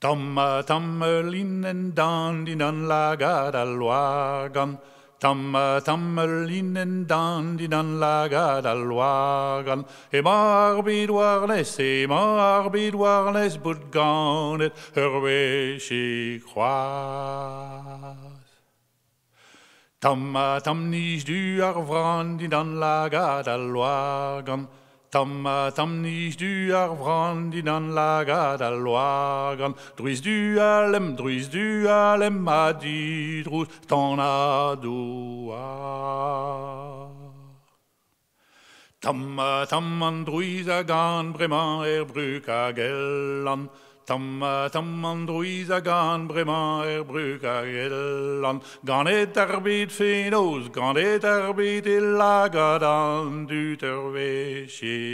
Tom a tam lin en dan din an lagad al wagan. Tam a tam lin dan din an lagad al E ma ar bid war les, e ma ar bid war les bout ganet ur wech e kroaz. Tam a tam nij du ar din an lagat al wagan. Tam a tam ni du ar vran din an lagad al loagan, druiz du alem, druiz du alem a di t'on a doa. Tam a tam an druiz a gan breman er bruk a gellan, Tam a tam an a gan breman er brug a gellan, gan et ar bit fenoz, gan et ar bit e lagad du dut vechi